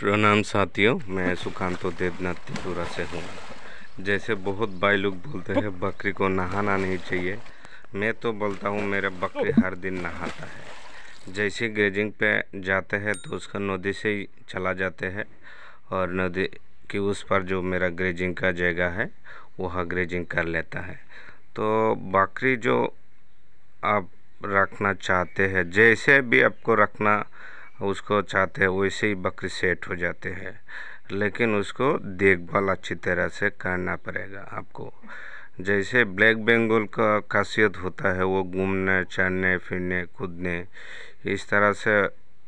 प्रणाम साथियों मैं सुखांतो देवनाथ त्रिपुरा से हूँ जैसे बहुत भाई लोग बोलते हैं बकरी को नहाना नहीं चाहिए मैं तो बोलता हूँ मेरा बकरी हर दिन नहाता है जैसे ग्रेजिंग पे जाते हैं तो उसका नदी से ही चला जाते हैं और नदी के उस पर जो मेरा ग्रेजिंग का जगह है वह ग्रेजिंग कर लेता है तो बकरी जो आप रखना चाहते हैं जैसे भी आपको रखना उसको चाहते हैं वैसे ही बकरी सेट हो जाते हैं लेकिन उसको देखभाल अच्छी तरह से करना पड़ेगा आपको जैसे ब्लैक बेंगोल का खासियत होता है वो घूमने चढ़ने फिरने कूदने इस तरह से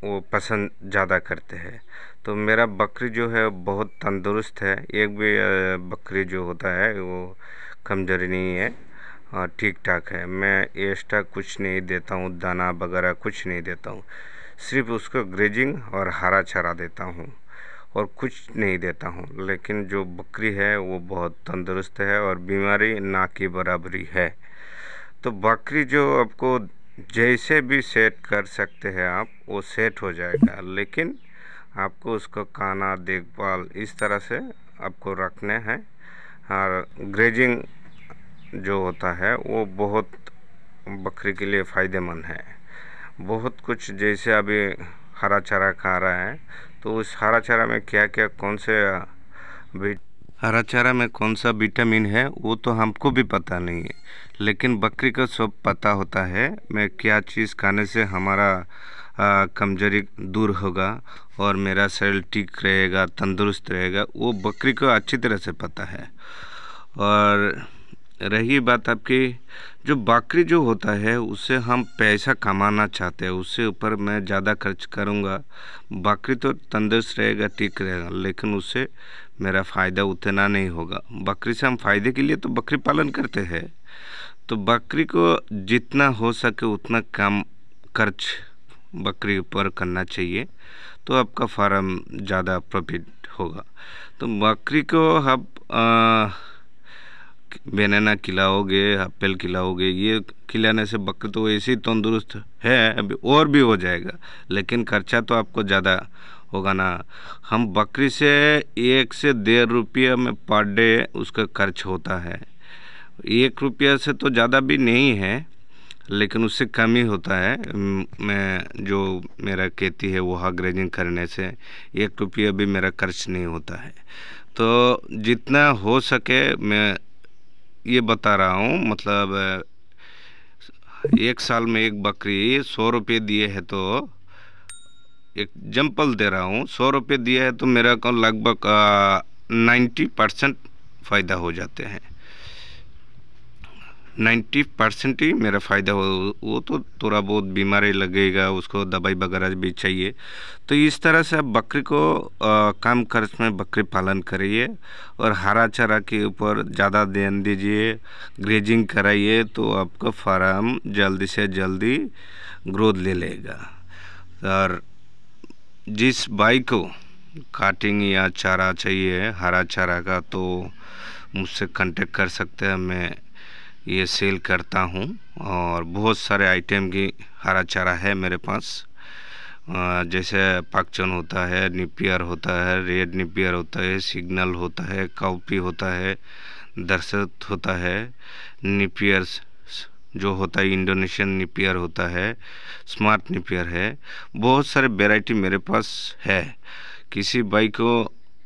वो पसंद ज़्यादा करते हैं तो मेरा बकरी जो है बहुत तंदुरुस्त है एक भी बकरी जो होता है वो कमजोरी नहीं है और ठीक ठाक है मैं एक्स्ट्रा कुछ नहीं देता हूँ दाना वगैरह कुछ नहीं देता हूँ सिर्फ उसको ग्रेजिंग और हरा चारा देता हूँ और कुछ नहीं देता हूँ लेकिन जो बकरी है वो बहुत तंदुरुस्त है और बीमारी ना की बराबरी है तो बकरी जो आपको जैसे भी सेट कर सकते हैं आप वो सेट हो जाएगा लेकिन आपको उसको खाना देखभाल इस तरह से आपको रखने हैं और ग्रेजिंग जो होता है वो बहुत बकरी के लिए फ़ायदेमंद है बहुत कुछ जैसे अभी हरा चारा खा रहा है तो उस हरा चारा में क्या क्या कौन से हरा चारा में कौन सा विटामिन है वो तो हमको भी पता नहीं है लेकिन बकरी का सब पता होता है मैं क्या चीज़ खाने से हमारा कमजोरी दूर होगा और मेरा शरीर ठीक रहेगा तंदुरुस्त रहेगा वो बकरी को अच्छी तरह से पता है और रही बात आपकी जो बकरी जो होता है उससे हम पैसा कमाना चाहते हैं उससे ऊपर मैं ज़्यादा खर्च करूँगा बकरी तो तंदुरुस्त रहेगा ठीक रहेगा लेकिन उससे मेरा फ़ायदा उतना नहीं होगा बकरी से हम फ़ायदे के लिए तो बकरी पालन करते हैं तो बकरी को जितना हो सके उतना कम खर्च बकरी पर करना चाहिए तो आपका फार्म ज़्यादा प्रॉफिट होगा तो बकरी को आप हाँ, बनाना खिलाओगे एप्पल खिलाओगे ये खिलाने से बकरी तो ऐसे ही तंदुरुस्त है अभी और भी हो जाएगा लेकिन खर्चा तो आपको ज़्यादा होगा ना हम बकरी से एक से डेढ़ रुपये में पर डे उसका खर्च होता है एक रुपये से तो ज़्यादा भी नहीं है लेकिन उससे कम ही होता है मैं जो मेरा खेती है वहाँ ग्रेजिंग करने से एक रुपया भी मेरा खर्च नहीं होता है तो जितना हो सके मैं ये बता रहा हूँ मतलब एक साल में एक बकरी सौ रुपये दिए है तो एक जम्पल दे रहा हूँ सौ रुपये दिए है तो मेरा को लगभग नाइन्टी परसेंट फ़ायदा हो जाते हैं नाइन्टी परसेंट ही मेरा फ़ायदा हो वो तो थोड़ा बहुत बीमारी लगेगा उसको दवाई वगैरह भी चाहिए तो इस तरह से आप बकरी को कम खर्च में बकरी पालन करिए और हरा चारा के ऊपर ज़्यादा ध्यान दीजिए ग्रेजिंग कराइए तो आपका फार्म जल्दी से जल्दी ग्रोथ ले लेगा और जिस बाई को काटिंग या चारा चाहिए हरा चारा का तो मुझसे कांटेक्ट कर सकते हैं मैं ये सेल करता हूँ और बहुत सारे आइटम की हरा चारा है मेरे पास जैसे पाकचन होता है निपियर होता है रेड निपियर होता है सिग्नल होता है काउपी होता है दर्शत होता है निपियर जो होता है इंडोनेशियन निपियर होता है स्मार्ट निपियर है बहुत सारे वेराइटी मेरे पास है किसी बाई को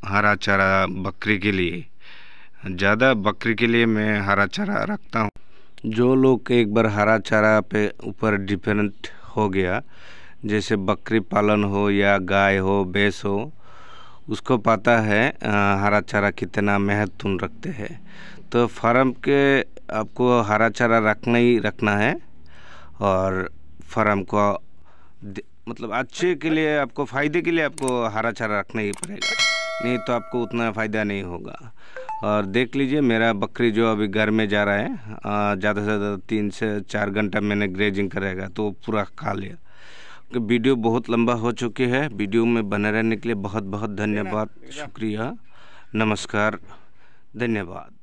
हरा चारा बकरी के लिए ज़्यादा बकरी के लिए मैं हरा चारा रखता हूँ जो लोग एक बार हरा चारा पे ऊपर डिपेंडेंट हो गया जैसे बकरी पालन हो या गाय हो भैंस हो उसको पता है हरा चारा कितना महत्वपूर्ण रखते हैं तो फार्म के आपको हरा चारा रखना ही रखना है और फार्म को मतलब अच्छे के लिए आपको फ़ायदे के लिए आपको हरा चारा रखना ही पड़ेगा नहीं तो आपको उतना फ़ायदा नहीं होगा और देख लीजिए मेरा बकरी जो अभी घर में जा रहा है ज़्यादा से ज़्यादा तीन से चार घंटा मैंने ग्रेजिंग करेगा तो पूरा खा लिया वीडियो बहुत लंबा हो चुकी है वीडियो में बने रहने के लिए बहुत बहुत धन्यवाद शुक्रिया नमस्कार धन्यवाद